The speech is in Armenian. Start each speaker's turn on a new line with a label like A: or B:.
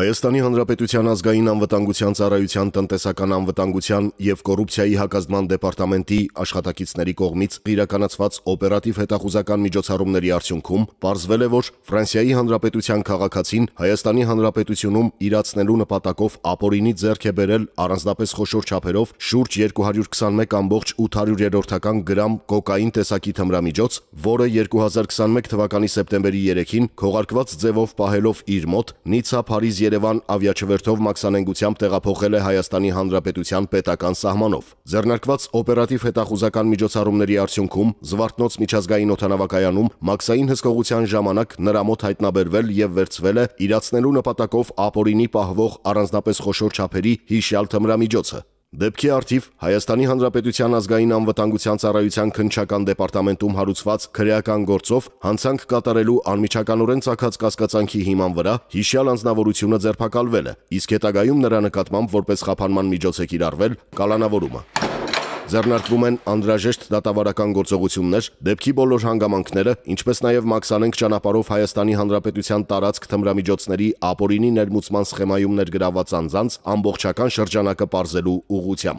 A: Հայաստանի Հանրապետության ազգային անվտանգության ծառայության տնտեսական անվտանգության եւ կոռուպցիայի հակազդման դեպարտամենտի աշխատակիցների կողմից իրականացված օպերատիվ հետախուզական միջոցառումների արդյունքում ողջվել է, որ Ֆրանսիայի Հանրապետության քաղաքացին Հայաստանի Հանրապետությունում իրացնելու նպատակով ապօրինի ձեռք է բերել առանձնապես խոշոր չափերով շուրջ 221.800-ական գրամ կոկային տեսակի թմրամիջոց, որը 2021 թվականի սեպտեմբերի 3-ին քողարկված ձևով պահելով իր մոտ Նիցա Փարիզ Երևան ավիաչվերթով մաքսանենգությամբ տեղափոխել է Հայաստանի Հանրապետության պետական սահմանով։ Ձեռնարկված օպերատիվ հետախուզական միջոցառումների արդյունքում Զվարթնոց միջազգային օթանավակայանում մաքսային հսկողության ժամանակ նրա մոտ հայտնաբերվել եւ վերցվել է իրացնելու նպատակով ապօրինի պահվող առանձնապես խոշոր չափերի հիշյալ թմրամիջոցը։ Դեպքի արդիվ Հայաստանի Հանրապետության ազգային անվտանգության ծառայության քնչական դեպարտամենտում հարուցված քրեական գործով հանցանք կատարելու անմիջականորեն ցակած կասկածանքի հիման վրա հիշյալ անznավորությունը ձերբակալվել է, իսկ հետագայում նրա նկատմամբ որպես խափանման միջոց է կիրառվել կալանավորումը։ Ձեռնարկվում են անհրաժեշտ դատավարական գործողություններ, դեպքի բոլոր հանգամանքները, ինչպես նաև Մաքսանենք ճանապարհով Հայաստանի Հանրապետության տարածք թմրամիջոցների ապօրինի ներմուծման սխեմայում ներգրաված անձանց ամբողջական շրջանակը պարզելու ուղղությամբ։